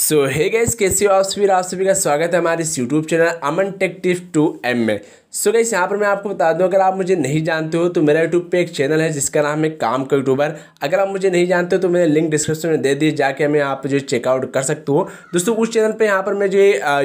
सो हे gas कैसे हो आप सभी आप सभी का स्वागत है हमारे इस YouTube channel Aman tech tip two M में सो गई यहाँ पर मैं आपको बता दूं अगर आप मुझे नहीं जानते हो तो मेरा यूट्यूब पे एक चैनल है जिसका नाम है काम का यूट्यूबर अगर आप मुझे नहीं जानते हो तो मैंने लिंक डिस्क्रिप्शन में दे दिए जाके हमें आप जो चेकआउट कर सकते हो दोस्तों उस चैनल पे यहाँ पर मैं जो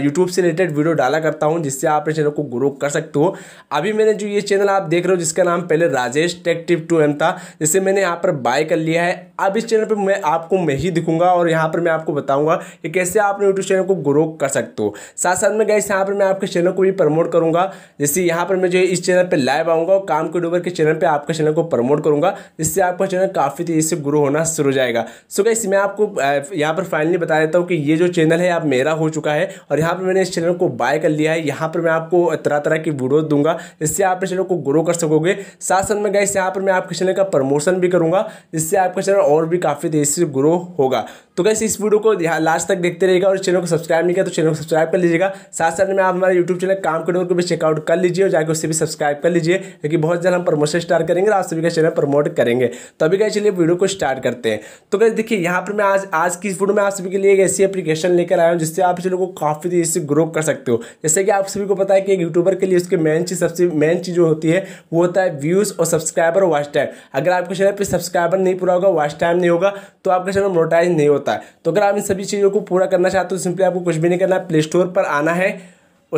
यूट्यूब से रिलेटेड वीडियो डाला करता हूँ जिससे आप चैनल को ग्रो कर सकते हो अभी मैंने जो ये चैनल आप देख रहे हो जिसका नाम पहले Rajesh tech tip two M था जिससे मैंने यहाँ पर बाय कर लिया है अब इस चैनल पर मैं आपको मैं ही दिखूँगा और यहाँ पर मैं आपको बताऊँगा कि कैसे आप यूट्यूब चैनल को ग्रो कर सकते हो साथ साथ में गए यहाँ पर मैं आपके चैनल को भी प्रमोट करूँगा जैसे जैसे यहाँ पर मैं जो इस चैनल पर लाइव आऊँगा और काम के डूबर के चैनल पर आपके चैनल को प्रमोट करूँगा जिससे आपका चैनल काफ़ी तेज़ी से ग्रो होना शुरू हो जाएगा सो गैस मैं आपको यहाँ पर फाइनली बता देता हूँ कि ये जो चैनल है आप मेरा हो चुका है और यहाँ पर मैंने इस चैनल को बाय कर लिया है यहाँ पर मैं आपको तरह तरह की वीडियो दूंगा जिससे आप चैनल को ग्रो कर सकोगे साथ साथ में गैस यहाँ पर मैं आपके चैनल का प्रमोशन भी करूँगा जिससे आपका चैनल और भी काफ़ी तेज़ी से ग्रो होगा तो कैसे इस वीडियो को लास्ट तक देखते रहेगा और चैनल को सब्सक्राइब नहीं किया तो चैनल को सब्सक्राइब कर लीजिएगा साथ साथ में आप हमारे यूट्यूब चैनल काम कर को भी चेकआउट कर लीजिए और जाकर उससे भी सब्सक्राइब कर लीजिए क्योंकि बहुत जल्द हम प्रमोशन स्टार्ट करेंगे और आप सभी का चैनल प्रमोट करेंगे तो अभी क्या चलिए वीडियो को स्टार्ट करते हैं तो कैसे देखिए यहाँ पर मैं आज आज की इस वीडियो में आप सभी के लिए एक ऐसी एप्लीकेशन लेकर आया हूँ जिससे आप लोगों को काफ़ी तेजी से ग्रो कर सकते हो जैसे कि आप सभी को पता है कि एक यूट्यूबर के लिए उसके मेन चीज़ सबसे मेन चीज़ जो होती है वो होता है व्यूज़ और सब्सक्राइबर वाच टाइम अगर आपके चैनल पर सब्सक्राइबर नहीं पूरा होगा वाच टाइम नहीं होगा तो आपका चैनल मोटाइज नहीं होता होता है तो अगर आप इन सभी चीज़ों को पूरा करना चाहते हो तो सिंपली आपको कुछ भी नहीं करना है प्ले स्टोर पर आना है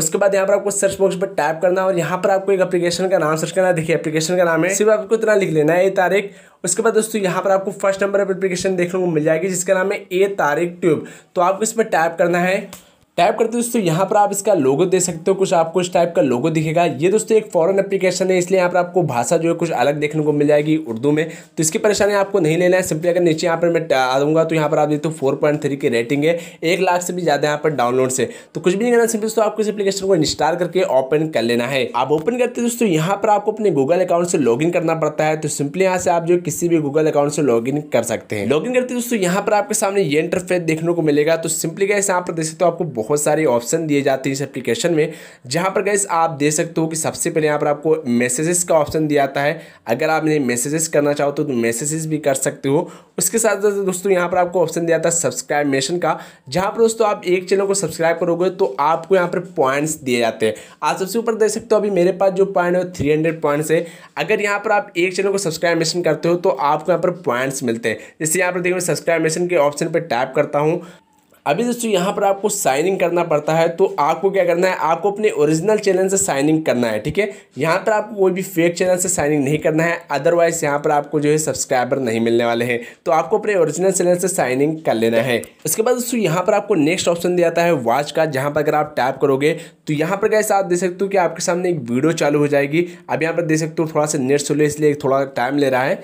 उसके बाद यहाँ पर आपको सर्च बॉक्स पर टाइप करना है और यहाँ पर आपको एक एप्लीकेशन का नाम सर्च करना है देखिए एप्लीकेशन का नाम है सिर्फ आपको इतना लिख लेना है ए तारीख उसके बाद दोस्तों यहाँ पर आपको फर्स्ट नंबर पर एप्लीकेशन देखने को मिल जाएगी जिसका नाम है ए तारीख ट्यूब तो आपको इस पर टाइप करना है टाइप करते दोस्तों यहाँ पर आप इसका लोगो दे सकते हो कुछ आपको इस टाइप का लोगो दिखेगा ये दोस्तों एक फॉरेन एप्लीकेशन है इसलिए यहाँ पर आपको भाषा जो है कुछ अलग देखने को मिल जाएगी उर्दू में तो इसकी परेशानी आपको नहीं लेना है सिंपली अगर नीचे यहाँ पर मैं आ दूंगा तो यहाँ पर आप देखते हो फोर पॉइंट थ्री की रेटिंग है एक लाख से भी ज़्यादा यहाँ पर डाउनलोड से तो कुछ भी नहीं करना सिंपली दोस्तों आपको इस एप्लीकेशन को इंस्टॉल करके ओपन कर लेना है आप ओपन करते दोस्तों यहाँ पर आपको अपने गूगल अकाउंट से लॉग करना पड़ता है तो सिंपली यहाँ से आप जो किसी भी गूगल अकाउंट से लॉग कर सकते हैं लॉग करते दोस्तों यहाँ पर आपके सामने ये इंटरफेस देखने को मिलेगा तो सिंपली कैसे यहाँ पर देख सकते हो आपको बहुत सारे ऑप्शन दिए जाते हैं इस एप्लीकेशन में जहाँ पर गैस आप देख सकते हो कि सबसे पहले यहाँ पर आपको मैसेजेस का ऑप्शन दिया जाता है अगर आप इन्हें मैसेजेस करना चाहो तो मैसेजेस भी कर सकते हो उसके साथ साथ दोस्तों यहाँ पर आपको ऑप्शन दिया जाता है सब्सक्राइब मेशन का जहाँ पर दोस्तों आप एक चैनल को सब्सक्राइब करोगे तो आपको यहाँ पर पॉइंट्स दिए जाते हैं आप सबसे ऊपर देख सकते हो अभी मेरे पास जो पॉइंट है थ्री हंड्रेड पॉइंट्स है अगर यहाँ पर आप एक चैनल को सब्सक्राइब मेशन करते हो तो आपको यहाँ पर पॉइंट्स मिलते हैं जैसे यहाँ पर देखिए मैं सब्सक्राइब मेशन के ऑप्शन पर टैप करता हूँ अभी दोस्तों यहाँ पर आपको साइन इन करना पड़ता है तो आपको क्या करना है आपको अपने ओरिजिनल चैनल से साइन इन करना है ठीक है यहाँ पर आपको कोई भी फेक चैनल से साइन इन नहीं करना है अदरवाइज यहाँ पर आपको जो है सब्सक्राइबर नहीं मिलने वाले हैं तो आपको अपने ओरिजिनल चैनल से साइन इन कर लेना है उसके बाद दोस्तों यहाँ पर आपको नेक्स्ट ऑप्शन दिया जाता है वॉच का जहाँ पर अगर आप टैप करोगे तो यहाँ पर कैसे आप देख सकते हो कि आपके सामने एक वीडियो चालू हो जाएगी अब यहाँ पर देख सकते हो थोड़ा सा नेट सुलो इसलिए थोड़ा टाइम ले रहा है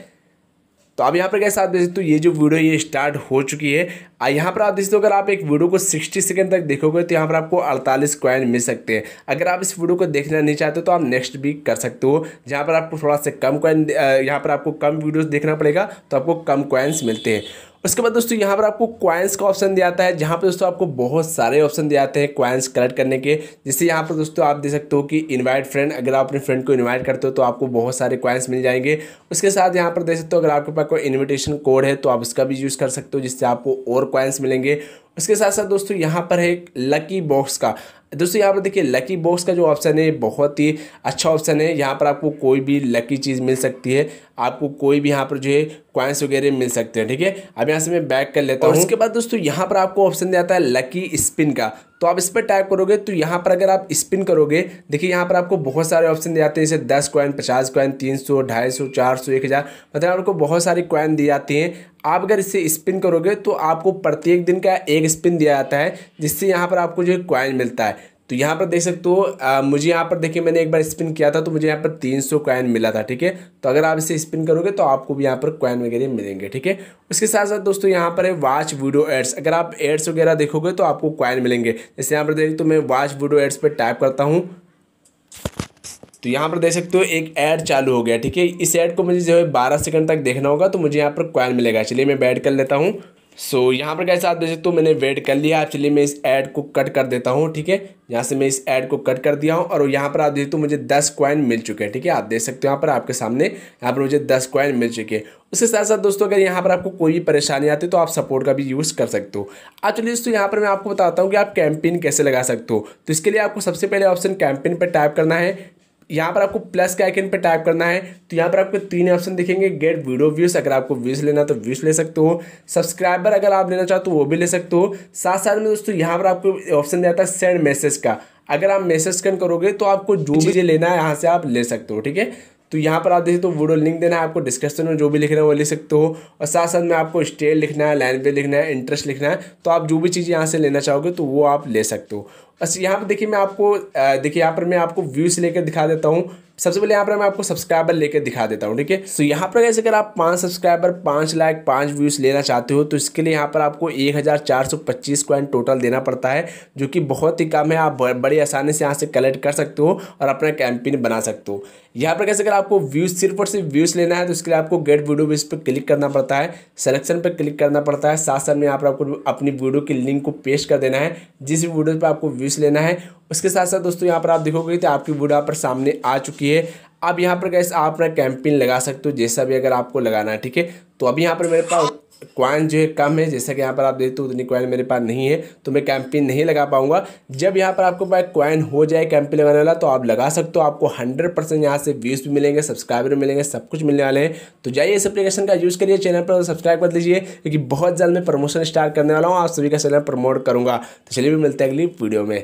तो आप यहाँ पर कैसे आप देख सकते हो ये जो वीडियो ये स्टार्ट हो चुकी है यहाँ पर आप देख सकते हो अगर आप एक वीडियो को 60 सेकंड तक देखोगे तो यहाँ पर आपको 48 क्वाइन मिल सकते हैं अगर आप इस वीडियो को देखना नहीं चाहते तो आप नेक्स्ट भी कर सकते हो जहाँ पर आपको थोड़ा सा कम क्वाइन यहाँ पर आपको कम वीडियोज़ देखना पड़ेगा तो आपको कम क्वाइंस मिलते हैं उसके बाद दोस्तों यहाँ पर आपको क्वाइंस का ऑप्शन दिया जाता है जहाँ पर दोस्तों आपको बहुत सारे ऑप्शन दिए जाते हैं क्वाइंस कलेक्ट करने के जिससे यहाँ पर दोस्तों आप देख सकते हो कि इनवाइट फ्रेंड अगर आप अपने फ्रेंड को इन्वाइट करते हो तो आपको बहुत सारे क्वाइंस मिल जाएंगे उसके साथ यहाँ पर देख सकते हो अगर आपके पास कोई इन्विटेशन कोड है तो आप उसका भी यूज़ कर सकते हो जिससे आपको और क्वाइंस मिलेंगे उसके साथ साथ दोस्तों यहाँ पर है एक लकी बॉक्स का दोस्तों यहाँ पर देखिए लकी बॉक्स का जो ऑप्शन है बहुत ही अच्छा ऑप्शन है यहाँ पर आपको कोई भी लकी चीज़ मिल सकती है आपको कोई भी यहाँ पर जो है क्वाइंस वगैरह मिल सकते हैं ठीक है अब यहाँ से मैं बैक कर लेता हूँ उसके बाद दोस्तों यहाँ पर आपको ऑप्शन दिया है लकी स्पिन का तो आप इस पर टाइप करोगे तो यहाँ पर अगर आप स्पिन करोगे देखिए यहाँ पर आपको बहुत सारे ऑप्शन दिए जाते हैं जैसे दस कॉइन पचास कॉइन तीन सौ ढाई सौ चार सौ एक हज़ार मतलब आपको बहुत सारी कॉइन दी जाती हैं आप अगर इसे स्पिन करोगे तो आपको प्रत्येक दिन का एक स्पिन दिया जाता है जिससे यहाँ पर आपको जो है कॉइन मिलता है तो यहाँ पर देख सकते हो मुझे यहाँ पर देखिए मैंने एक बार स्पिन किया था तो मुझे यहाँ पर तीन सौ कॉइन मिला था ठीक है तो अगर आप इसे स्पिन करोगे तो आपको भी यहाँ पर कॉइन वगैरह मिलेंगे ठीक है उसके साथ साथ दोस्तों यहाँ पर है वॉच वीडियो एड्स अगर आप एड्स वगैरह देखोगे तो आपको कॉइन मिलेंगे जैसे यहाँ पर देख तो मैं वॉच वीडियो एड्स पर टाइप करता हूँ तो यहाँ पर देख सकते हो एक ऐड चालू हो गया ठीक है इस ऐड को मुझे जो है बारह सेकंड तक देखना होगा तो मुझे यहाँ पर कॉइन मिलेगा चलिए मैं बैड कर लेता हूँ सो so, यहाँ पर कैसे आप देख सकते हो मैंने वेट कर लिया एक्चुअली मैं इस ऐड को कट कर देता हूँ ठीक है यहाँ से मैं इस ऐड को कट कर दिया हूँ और यहाँ पर आप देख सकते हो मुझे दस कॉइन मिल चुके हैं ठीक है आप देख सकते हो यहाँ पर आपके सामने यहाँ पर मुझे दस कॉइन मिल चुके हैं उसके साथ साथ दोस्तों अगर यहाँ पर आपको कोई भी परेशानी आती है तो आप सपोर्ट का भी यूज़ कर सकते हो आप चलिए दोस्तों यहाँ पर मैं आपको बताता हूँ कि आप कैंपेन कैसे लगा सकते हो तो इसके लिए आपको सबसे पहले ऑप्शन कैंपेन पर टाइप करना है यहाँ पर आपको प्लस के आइकन पे टाइप करना है तो यहाँ पर आपको तीन ऑप्शन दिखेंगे गेट वीडियो व्यूज़ अगर आपको व्यूज़ लेना तो व्यूज़ ले सकते हो सब्सक्राइबर अगर आप लेना चाहते हो तो वो भी ले सकते हो साथ साथ में दोस्तों यहाँ पर आपको ऑप्शन दिया था सेंड मैसेज का अगर आप मैसेज स्कैन करोगे तो आपको जो भी लेना है यहाँ से आप ले सकते हो ठीक है तो यहाँ पर आप देखिए तो वीडियो लिंक देना है आपको डिस्क्रिप्शन में जो भी लिखना है वो लिख सकते हो और साथ साथ में आपको स्टेट लिखना है लैंग्वेज लिखना है इंटरेस्ट लिखना है तो आप जो भी चीज़ यहाँ से लेना चाहोगे तो वो आप ले सकते हो बस यहाँ पर देखिए मैं आपको देखिए यहाँ पर मैं आपको व्यू से लेकर दिखा देता हूँ सबसे पहले यहाँ पर मैं आपको सब्सक्राइबर लेकर दिखा देता हूँ ठीक है सो यहाँ पर कैसे अगर आप पाँच सब्सक्राइबर पाँच लाइक पाँच व्यूज लेना चाहते हो तो इसके लिए यहाँ पर आपको एक हज़ार चार सौ पच्चीस कॉइन टोटल देना पड़ता है जो कि बहुत ही कम है आप बड़ी आसानी से यहाँ से कलेक्ट कर सकते हो और अपना कैंपेन बना सकते हो यहाँ पर कैसे अगर आपको व्यूज़ सिर्फ और सिर्फ व्यूज़ लेना है तो इसके लिए आपको गेट वीडियो व्यूज पर क्लिक करना पड़ता है सिलेक्शन पर क्लिक करना पड़ता है साथ साथ में यहाँ पर आपको अपनी वीडियो की लिंक को पेश कर देना है जिस वीडियो पर आपको व्यूज़ लेना है उसके साथ साथ दोस्तों यहाँ पर आप देखोगे तो आपकी बुढ़ा पर सामने आ चुकी है अब यहाँ पर कैसे आप अपना कैंपिन लगा सकते हो जैसा भी अगर आपको लगाना है ठीक है तो अभी यहाँ पर मेरे पास क्वाइन जो है कम है जैसा कि यहाँ पर आप देखते हो उतनी क्वाइन मेरे पास नहीं है तो मैं कैंपिन नहीं लगा पाऊंगा जब यहाँ पर आपको पास क्वाइन हो जाए कैंपिन लगाने वाला तो आप लगा सकते हो आपको हंड्रेड परसेंट यहाँ से व्यूज़ भी मिलेंगे सब्सक्राइबर मिलेंगे सब कुछ मिलने वाले हैं तो जाइए इस एप्लीकेशन का यूज़ करिए चैनल पर सब्सक्राइब कर लीजिए क्योंकि बहुत जल्द मैं प्रमोशन स्टार्ट करने वाला हूँ आप सभी का चैनल प्रमोट करूँगा तो चलिए भी मिलते हैं अगली वीडियो में